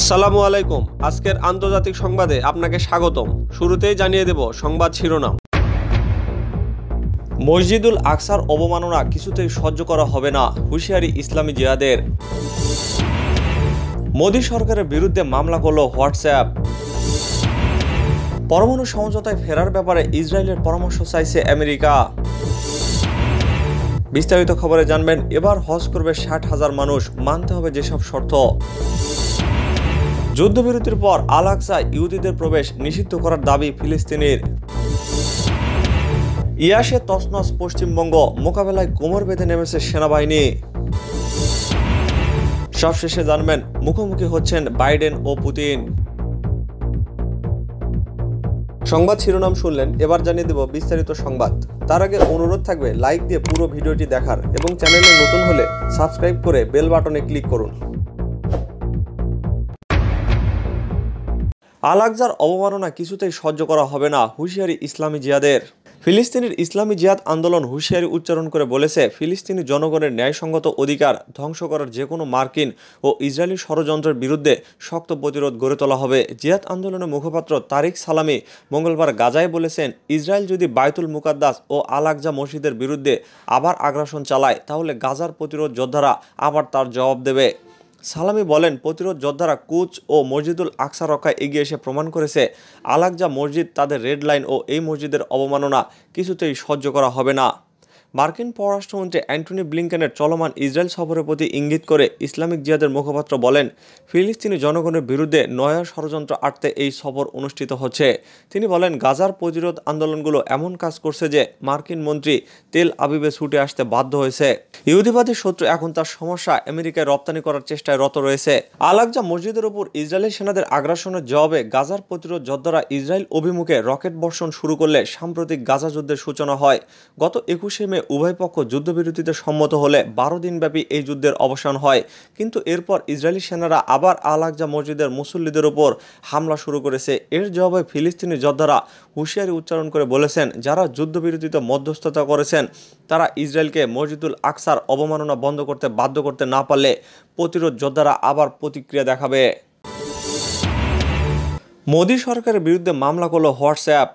আসসালামু আলাইকুম আজকের আন্তর্জাতিক সংবাদে আপনাকে স্বাগতম শুরুতেই জানিয়ে দেব সংবাদ শিরোনাম মসজিদুল আকসার অবমাননা কিছুতেই সহ্য করা হবে না হুঁশিয়ারি ইসলামী জিয়াদের মোদী সরকারের বিরুদ্ধে মামলা করল হোয়াটসঅ্যাপ পরমাণু সমঝোতায় ফেরার ব্যাপারে ইসরায়েলের পরামর্শ চাইছে আমেরিকা বিস্তারিত খবরে জানবেন এবার হজ করবে ষাট হাজার মানুষ মানতে হবে যেসব শর্ত যুদ্ধবিরতির পর আলাকসা ইহুদিদের প্রবেশ নিষিদ্ধ করার দাবি ফিলিস্তিনের ইয়াসে তসনস পশ্চিমবঙ্গ মোকাবেলায় কোমর বেঁধে নেমেছে সেনাবাহিনী সবশেষে জানবেন মুখোমুখি হচ্ছেন বাইডেন ও পুতিন সংবাদ শিরোনাম শুনলেন এবার জানিয়ে দেব বিস্তারিত সংবাদ তার আগে অনুরোধ থাকবে লাইক দিয়ে পুরো ভিডিওটি দেখার এবং চ্যানেলে নতুন হলে সাবস্ক্রাইব করে বেল বাটনে ক্লিক করুন আলাকজার অবমাননা কিছুতেই সহ্য করা হবে না হুঁশিয়ারি ইসলামী জিয়াদের ফিলিস্তিনের ইসলামী জিয়াদ আন্দোলন হুঁশিয়ারি উচ্চারণ করে বলেছে ফিলিস্তিনি জনগণের ন্যায়সঙ্গত অধিকার ধ্বংস করার যে কোনো মার্কিন ও ইসরায়েলি ষড়যন্ত্রের বিরুদ্ধে শক্ত প্রতিরোধ গড়ে তোলা হবে জিয়াদ আন্দোলনের মুখপাত্র তারিক সালামি মঙ্গলবার গাজায় বলেছেন ইসরায়েল যদি বায়তুল মুকাদ্দাস ও আলাকজা মসজিদের বিরুদ্ধে আবার আগ্রাসন চালায় তাহলে গাজার প্রতিরোধ যোদ্ধারা আবার তার জবাব দেবে সালামি বলেন প্রতিরোধ যোদ্ধারা কুচ ও মসজিদুল আকসা রক্ষায় এগিয়ে এসে প্রমাণ করেছে আলাকজা মসজিদ তাদের রেড লাইন ও এই মসজিদের অবমাননা কিছুতেই সহ্য করা হবে না মার্কিন পররাষ্ট্রমন্ত্রী অ্যান্টনি ব্লিংকেনের চলমান ইসরায়েল সফরের প্রতি ইঙ্গিত করে ইসলামিক জিয়াদের মুখপাত্র বলেন ফিলিস্তিনি জনগণের বিরুদ্ধে নয়া ষড়যন্ত্র আটতে এই সফর অনুষ্ঠিত হচ্ছে তিনি বলেন গাজার প্রতিরোধ আন্দোলনগুলো এমন কাজ করছে যে মার্কিন মন্ত্রী তেল আবিবে ছুটে আসতে বাধ্য হয়েছে ইহুদিবাদী শত্রু এখন তার সমস্যা আমেরিকায় রপ্তানি করার চেষ্টায় রত রয়েছে আলাকজা মসজিদের উপর ইসরায়েলি সেনাদের আগ্রাসনের জবাবে গাজার প্রতিরোধ যোদ্ধারা ইসরায়েল অভিমুখে রকেট বর্ষণ শুরু করলে সাম্প্রতিক গাজা যুদ্ধের সূচনা হয় গত একুশে মে উভয় পক্ষ যুদ্ধবিরতিতে সম্মত হলে বারো দিনব্যাপী এই যুদ্ধের অবসান হয় কিন্তু এরপর ইসরায়েলি সেনারা আবার আল আকজা মসজিদের মুসল্লিদের উপর হামলা শুরু করেছে এর জবাবে ফিলিস্তিনি যোদ্ধারা হুঁশিয়ারি উচ্চারণ করে বলেছেন যারা যুদ্ধবিরতিতে মধ্যস্থতা করেছেন তারা ইসরায়েলকে মসজিদুল আকসার অবমাননা বন্ধ করতে বাধ্য করতে না পারলে প্রতিরোধ যোদ্ধারা আবার প্রতিক্রিয়া দেখাবে মোদী সরকারের বিরুদ্ধে মামলা করল হোয়াটসঅ্যাপ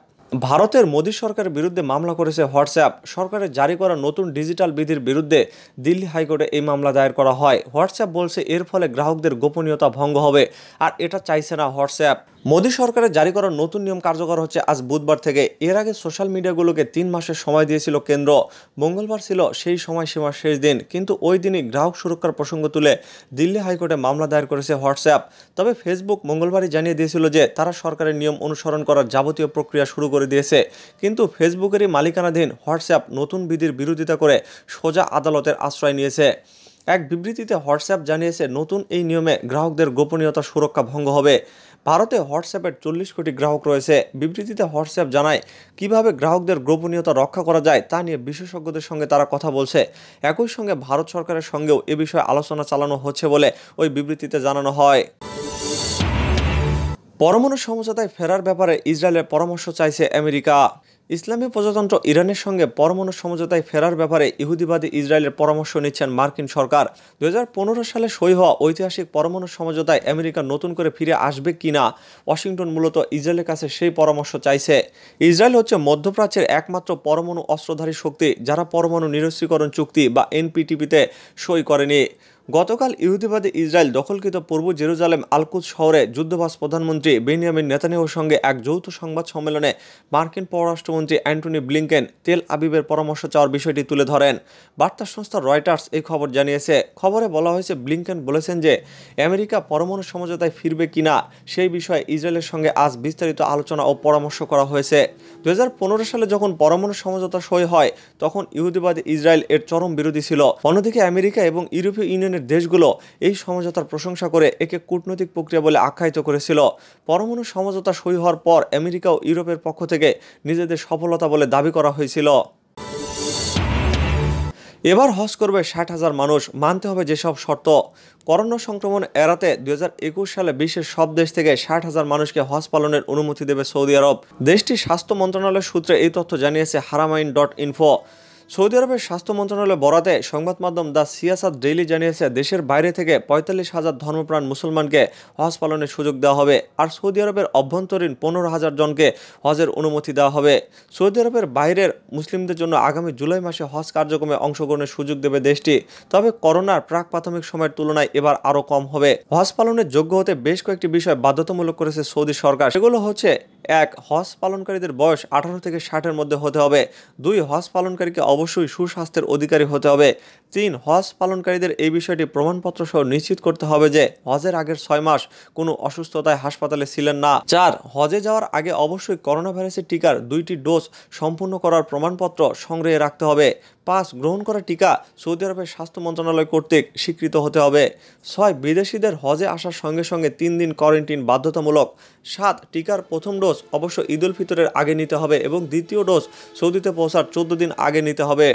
ভারতের মোদী সরকারের বিরুদ্ধে মামলা করেছে হোয়াটসঅ্যাপ সরকারের জারি করা নতুন ডিজিটাল বিধির বিরুদ্ধে দিল্লি হাইকোর্টে এই মামলা দায়ের করা হয় হোয়াটসঅ্যাপ বলছে এর ফলে গ্রাহকদের গোপনীয়তা ভঙ্গ হবে আর এটা চাইছে না হোয়াটসঅ্যাপ মোদী সরকারের জারি করা নতুন নিয়ম কার্যকর হচ্ছে আজ বুধবার থেকে এর আগে সোশ্যাল মিডিয়াগুলোকে তিন মাসের সময় দিয়েছিল কেন্দ্র মঙ্গলবার ছিল সেই সময়সীমার শেষ দিন কিন্তু ওই দিনই গ্রাহক সুরক্ষার প্রসঙ্গ তুলে দিল্লি হাইকোর্টে মামলা দায়ের করেছে হোয়াটসঅ্যাপ তবে ফেসবুক মঙ্গলবারই জানিয়ে দিয়েছিল যে তারা সরকারের নিয়ম অনুসরণ করার যাবতীয় প্রক্রিয়া শুরু করে দিয়েছে কিন্তু ফেসবুকেরই মালিকানাধীন হোয়াটসঅ্যাপ নতুন বিধির বিরোধিতা করে সোজা আদালতের আশ্রয় নিয়েছে এক বিবৃতিতে হোয়াটসঅ্যাপ জানিয়েছে নতুন এই নিয়মে গ্রাহকদের গোপনীয়তা সুরক্ষা ভঙ্গ হবে ভারতে হোয়াটসঅ্যাপের চল্লিশ কোটি গ্রাহক রয়েছে বিবৃতিতে হোয়াটসঅ্যাপ জানায় কিভাবে গ্রাহকদের গোপনীয়তা রক্ষা করা যায় তা নিয়ে বিশেষজ্ঞদের সঙ্গে তারা কথা বলছে একই সঙ্গে ভারত সরকারের সঙ্গেও এ বিষয়ে আলোচনা চালানো হচ্ছে বলে ওই বিবৃতিতে জানানো হয় পরমাণু সমঝোতায় ফেরার ব্যাপারে ইসরায়েলের পরামর্শ চাইছে আমেরিকা ইসলামী প্রজাতন্ত্র ইরানের সঙ্গে পরমাণু সমঝোতায় ফেরার ব্যাপারে ইহুদিবাদী ইসরায়েলের পরামর্শ নিচ্ছেন মার্কিন সরকার দু সালে সই হওয়া ঐতিহাসিক পরমাণু সমঝোতায় আমেরিকা নতুন করে ফিরে আসবে কি না ওয়াশিংটন মূলত ইসরায়েলের কাছে সেই পরামর্শ চাইছে ইসরায়েল হচ্ছে মধ্যপ্রাচ্যের একমাত্র পরমাণু অস্ত্রধারী শক্তি যারা পরমাণু নিরস্ত্রীকরণ চুক্তি বা এনপিটিপিতে সই করেনি গতকাল ইহুদিবাদী ইসরায়েল দখলকৃত পূর্ব জেরুজালেম আলকুদ শহরে যুদ্ধবাস প্রধানমন্ত্রী বেনিয়ামিন নেতানিয়াহুর সঙ্গে এক যৌথ সংবাদ সম্মেলনে মার্কিন পররাষ্ট্রমন্ত্রী অ্যান্টনি ব্লিংকেন তেল আবিবের পরামর্শ চাওয়ার বিষয়টি তুলে ধরেন বার্তা সংস্থা রয়টার্স এই খবর জানিয়েছে খবরে বলা হয়েছে ব্লিংকেন বলেছেন যে আমেরিকা পরমাণু সমঝোতায় ফিরবে কিনা সেই বিষয়ে ইসরায়েলের সঙ্গে আজ বিস্তারিত আলোচনা ও পরামর্শ করা হয়েছে দু সালে যখন পরমাণু সমঝোতা সই হয় তখন ইহুদিবাদী ইসরায়েল এর চরম বিরোধী ছিল অন্যদিকে আমেরিকা এবং ইউরোপীয় ইউনিয়ন ইউনিয়নের দেশগুলো এই সমঝোতার প্রশংসা করে একে কূটনৈতিক প্রক্রিয়া বলে আখ্যায়িত করেছিল পরমাণু সমঝোতা সই হওয়ার পর আমেরিকা ও ইউরোপের পক্ষ থেকে নিজেদের সফলতা বলে দাবি করা হয়েছিল এবার হজ করবে ষাট হাজার মানুষ মানতে হবে যেসব শর্ত করোনা সংক্রমণ এড়াতে দু সালে বিশ্বের সব দেশ থেকে ষাট হাজার মানুষকে হজ পালনের অনুমতি দেবে সৌদি আরব দেশটির স্বাস্থ্য মন্ত্রণালয়ের সূত্রে এই তথ্য জানিয়েছে হারামাইন ডট ইনফো সৌদি আরবের স্বাস্থ্য মন্ত্রণালয় বরাতে সংবাদ মাধ্যম দ্য সিয়াসাদ ডেইলি জানিয়েছে দেশের বাইরে থেকে পঁয়তাল্লিশ হাজার ধর্মপ্রাণ মুসলমানকে হজ পালনের সুযোগ দেওয়া হবে আর সৌদি আরবের অভ্যন্তরীণ পনেরো হাজার জনকে হজের অনুমতি দেওয়া হবে সৌদি আরবের বাইরের মুসলিমদের জন্য আগামী জুলাই মাসে হজ কার্যক্রমে অংশগ্রহণের সুযোগ দেবে দেশটি তবে করোনার প্রাক প্রাথমিক সময়ের তুলনায় এবার আরও কম হবে হজ পালনের যোগ্য হতে বেশ কয়েকটি বিষয় বাধ্যতামূলক করেছে সৌদি সরকার সেগুলো হচ্ছে এক হজ পালনকারীদের বয়স আঠারো থেকে ষাটের মধ্যে হতে হবে দুই হজ পালনকারীকে অবশ্যই সুস্বাস্থ্যের অধিকারী হতে হবে তিন হজ পালনকারীদের এই বিষয়টি প্রমাণপত্র সহ নিশ্চিত করতে হবে যে হজের আগের ছয় মাস কোনো অসুস্থতায় হাসপাতালে ছিলেন না চার হজে যাওয়ার আগে অবশ্যই করোনা ভাইরাসের টিকার দুইটি ডোজ সম্পূর্ণ করার প্রমাণপত্র সংগ্রহে রাখতে হবে পাস গ্রহণ করা টিকা সৌদি আরবের স্বাস্থ্য মন্ত্রণালয় কর্তৃক স্বীকৃত হতে হবে ছয় বিদেশিদের হজে আসার সঙ্গে সঙ্গে তিন দিন কোয়ারেন্টিন বাধ্যতামূলক সাত টিকার প্রথম ডোজ অবশ্য ঈদ উল ফিতরের আগে নিতে হবে এবং দ্বিতীয় ডোজ সৌদিতে পৌঁছার চোদ্দ দিন আগে নিতে হবে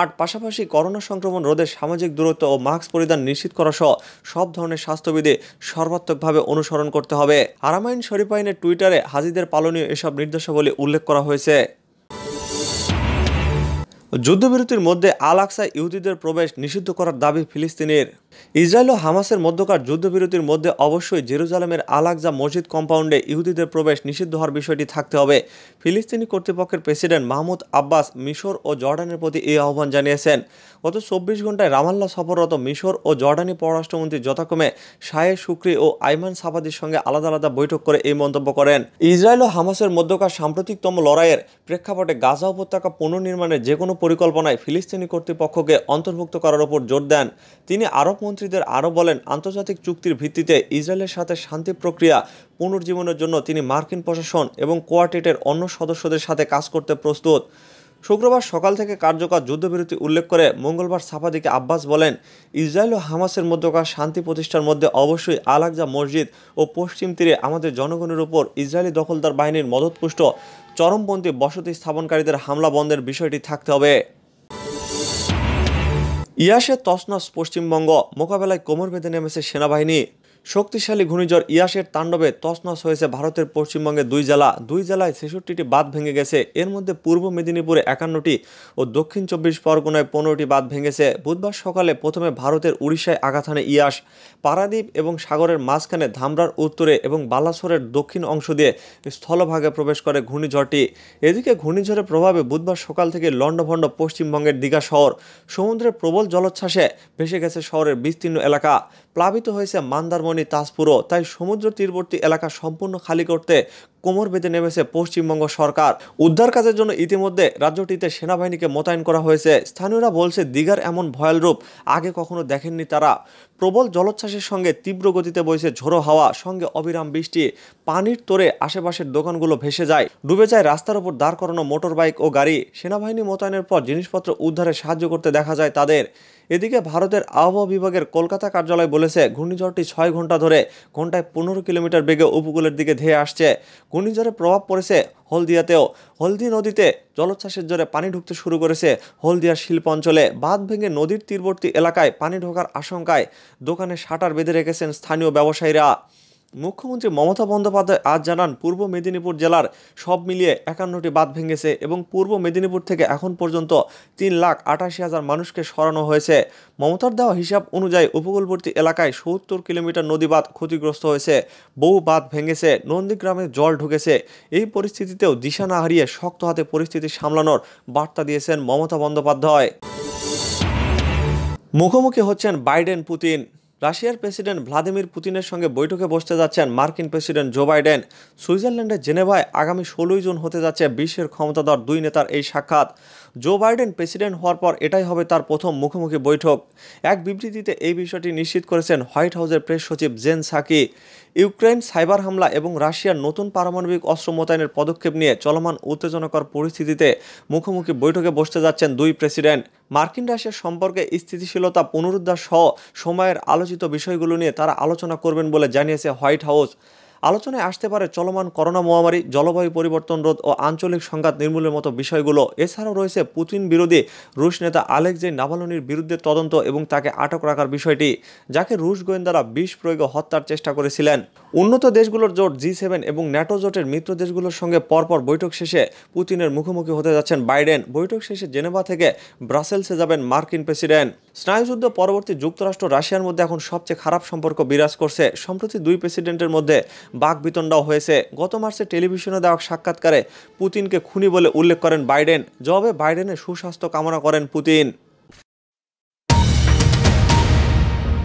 আর পাশাপাশি করোনা সংক্রমণ রোধে সামাজিক দূরত্ব ও মাস্ক পরিধান নিশ্চিত করা সহ সব ধরনের স্বাস্থ্যবিধি সর্বাত্মকভাবে অনুসরণ করতে হবে আরামাইন শরীফাইনের টুইটারে হাজিদের পালনীয় এসব নির্দেশাবলী উল্লেখ করা হয়েছে যুদ্ধবিরতির মধ্যে আল আকসা ইহুদিদের প্রবেশ নিষিদ্ধ করার দাবি ফিলিস্তিনের ইসরায়েল ও হামাসের মধ্যকার যুদ্ধবিরতির মধ্যে অবশ্যই জেরুজালামের আল আকজা মসজিদ কম্পাউন্ডে ইহুদিদের প্রবেশ নিষিদ্ধ হওয়ার বিষয়টি থাকতে হবে ফিলিস্তিনি কর্তৃপক্ষের প্রেসিডেন্ট মাহমুদ আব্বাস মিশর ও জর্ডানের প্রতি এই আহ্বান জানিয়েছেন গত চব্বিশ ঘন্টায় রামাল্লা সফররত মিশর ও জর্ডানি পররাষ্ট্রমন্ত্রী যথাক্রমে শায়ে শুক্রি ও আইমান সাবাদির সঙ্গে আলাদা আলাদা বৈঠক করে এই মন্তব্য করেন ইসরায়েল ও হামাসের মধ্যকার সাম্প্রতিকতম লড়াইয়ের প্রেক্ষাপটে গাজা উপত্যকা পুনর্নির্মাণের যে কোনো পরিকল্পনায় ফিলিস্তিনি কর্তৃপক্ষকে অন্তর্ভুক্ত করার ওপর জোর দেন তিনি আরব মন্ত্রীদের আরও বলেন আন্তর্জাতিক চুক্তির ভিত্তিতে ইসরায়েলের সাথে শান্তি প্রক্রিয়া পুনর্জীবনের জন্য তিনি মার্কিন প্রশাসন এবং কোয়ার্টেটের অন্য সদস্যদের সাথে কাজ করতে প্রস্তুত শুক্রবার সকাল থেকে কার্যকর যুদ্ধবিরতি উল্লেখ করে মঙ্গলবার সাফাদিকে আব্বাস বলেন ইসরায়েল ও হামাসের মধ্যকার শান্তি প্রতিষ্ঠার মধ্যে অবশ্যই আলাকজা মসজিদ ও পশ্চিম তীরে আমাদের জনগণের উপর ইসরায়েলি দখলদার বাহিনীর মদতপুষ্ট চরমপন্থী বসতি স্থাপনকারীদের হামলা বন্ধের বিষয়টি থাকতে হবে ইয়াসের তসনস পশ্চিমবঙ্গ মোকাবেলায় কোমর বেঁধে নেমেছে সেনাবাহিনী শক্তিশালী ঘূর্ণিঝড় ইয়াসের তাণ্ডবে তছনছ হয়েছে ভারতের পশ্চিমবঙ্গের দুই জেলা দুই জেলায় ছেষট্টিটি বাঁধ ভেঙে গেছে এর মধ্যে পূর্ব মেদিনীপুরে একান্নটি ও দক্ষিণ চব্বিশ পরগনায় পনেরোটি বাঁধ ভেঙেছে বুধবার সকালে প্রথমে ভারতের উড়িষ্যায় আঘাত হানে ইয়াস পারাদ্বীপ এবং সাগরের মাঝখানে ধামরার উত্তরে এবং বালাসোরের দক্ষিণ অংশ দিয়ে স্থলভাগে প্রবেশ করে ঘূর্ণিঝড়টি এদিকে ঘূর্ণিঝড়ের প্রভাবে বুধবার সকাল থেকে লণ্ডভণ্ড পশ্চিমবঙ্গের দীঘা শহর সমুদ্রের প্রবল জলোচ্ছ্বাসে ভেসে গেছে শহরের বিস্তীর্ণ এলাকা প্লাবিত হয়েছে মান্দারমণি তাজপুরও তাই সমুদ্র তীরবর্তী এলাকা সম্পূর্ণ খালি করতে কোমর বেঁধে নেমেছে পশ্চিমবঙ্গ সরকার উদ্ধার কাজের জন্য ইতিমধ্যে রাজ্যটিতে সেনাবাহিনীকে মোতায়েন করা হয়েছে স্থানীয়রা বলছে দিঘার এমন ভয়াল রূপ আগে কখনো দেখেননি তারা প্রবল জলোচ্ছ্বাসের সঙ্গে তীব্র গতিতে বইছে ঝোড়ো হাওয়া সঙ্গে অবিরাম বৃষ্টি পানির তোরে আশেপাশের দোকানগুলো ভেসে যায় ডুবে যায় রাস্তার উপর দাঁড় করানো মোটর বাইক ও গাড়ি সেনাবাহিনী মোতায়েনের পর জিনিসপত্র উদ্ধারে সাহায্য করতে দেখা যায় তাদের এদিকে ভারতের আবহাওয়া বিভাগের কলকাতা কার্যালয় বলেছে ঘূর্ণিঝড়টি ছয় ঘন্টা ধরে ঘন্টায় পনেরো কিলোমিটার বেগে উপকূলের দিকে ধেয়ে আসছে ঘূর্ণিঝড়ের প্রভাব পড়েছে হলদিয়াতেও হলদি নদীতে জলোচ্ছ্বাসের জোরে পানি ঢুকতে শুরু করেছে হলদিয়ার শিল্প অঞ্চলে বাঁধ ভেঙে নদীর তীরবর্তী এলাকায় পানি ঢোকার আশঙ্কায় দোকানে শাটার বেঁধে রেখেছেন স্থানীয় ব্যবসায়ীরা মুখ্যমন্ত্রী মমতা বন্দ্যোপাধ্যায় আজ জানান পূর্ব মেদিনীপুর জেলার সব মিলিয়ে একান্নটি বাঁধ ভেঙেছে এবং পূর্ব মেদিনীপুর থেকে এখন পর্যন্ত তিন লাখ আটাশি হাজার মানুষকে সরানো হয়েছে মমতার দেওয়া হিসাব অনুযায়ী উপকূলবর্তী এলাকায় সত্তর কিলোমিটার নদী বাঁধ ক্ষতিগ্রস্ত হয়েছে বহু বাঁধ ভেঙেছে নন্দীগ্রামে জল ঢুকেছে এই পরিস্থিতিতেও দিশা না হারিয়ে শক্ত হাতে পরিস্থিতি সামলানোর বার্তা দিয়েছেন মমতা বন্দ্যোপাধ্যায় মুখোমুখি হচ্ছেন বাইডেন পুতিন রাশিয়ার প্রেসিডেন্ট ভ্লাদিমির পুতিনের সঙ্গে বৈঠকে বসতে যাচ্ছেন মার্কিন প্রেসিডেন্ট জো বাইডেন সুইজারল্যান্ডের জেনেভায় আগামী ষোলোই জুন হতে যাচ্ছে বিশ্বের ক্ষমতাধর দুই নেতার এই সাক্ষাৎ জো বাইডেন প্রেসিডেন্ট হওয়ার পর এটাই হবে তার প্রথম মুখোমুখি বৈঠক এক বিবৃতিতে এই বিষয়টি নিশ্চিত করেছেন হোয়াইট হাউসের প্রেস সচিব জেন সাকি ইউক্রেন সাইবার হামলা এবং রাশিয়ার নতুন পারমাণবিক অস্ত্র মোতায়েনের পদক্ষেপ নিয়ে চলমান উত্তেজনাকর পরিস্থিতিতে মুখোমুখি বৈঠকে বসতে যাচ্ছেন দুই প্রেসিডেন্ট মার্কিন রাশিয়ার সম্পর্কে স্থিতিশীলতা পুনরুদ্ধার সহ সময়ের আলোচিত বিষয়গুলো নিয়ে তারা আলোচনা করবেন বলে জানিয়েছে হোয়াইট হাউস আলোচনায় আসতে পারে চলমান করোনা মহামারী জলবায়ু পরিবর্তন রোধ ও আঞ্চলিক সংঘাত নির্মূলের মতো বিষয়গুলো এছাড়াও রয়েছে পুতিন বিরোধী রুশ নেতা আলেকজে নাভালনির বিরুদ্ধে তদন্ত এবং তাকে আটক রাখার বিষয়টি যাকে রুশ গোয়েন্দারা বিষ প্রয়োগে হত্যার চেষ্টা করেছিলেন উন্নত দেশগুলোর জোট জি সেভেন এবং ন্যাটো জোটের মিত্র দেশগুলোর সঙ্গে পরপর বৈঠক শেষে পুতিনের মুখোমুখি হতে যাচ্ছেন বাইডেন বৈঠক শেষে জেনেভা থেকে ব্রাসেলসে যাবেন মার্কিন প্রেসিডেন্ট স্নায়ুযুদ্ধ পরবর্তী যুক্তরাষ্ট্র রাশিয়ার মধ্যে এখন সবচেয়ে খারাপ সম্পর্ক বিরাজ করছে সম্প্রতি দুই প্রেসিডেন্টের মধ্যে বাকবিতণ্ডাও হয়েছে গত মার্চে টেলিভিশনে দেওয়া সাক্ষাৎকারে পুতিনকে খুনি বলে উল্লেখ করেন বাইডেন জবে বাইডেনের সুস্বাস্থ্য কামনা করেন পুতিন